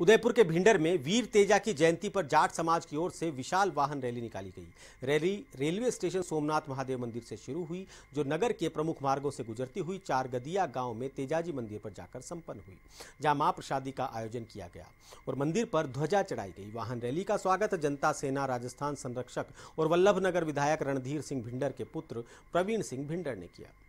उदयपुर के भिंडर में वीर तेजा की जयंती पर जाट समाज की ओर से विशाल वाहन रैली निकाली गई rally railway station Somnath Mahadev मंदिर से शुरू हुई जो नगर के प्रमुख मार्गों से गुजरती हुई चारगदिया गांव में तेजाजी मंदिर पर जाकर संपन्न हुई जहां प्रसादी का आयोजन किया गया और मंदिर पर ध्वजा चढ़ाई गई वाहन रैली का स्वागत जनता सेना राजस्थान संरक्षक और वल्लभ नगर विधायक रणधीर सिंह भिंडर के पुत्र प्रवीण सिंह भिंडर ने किया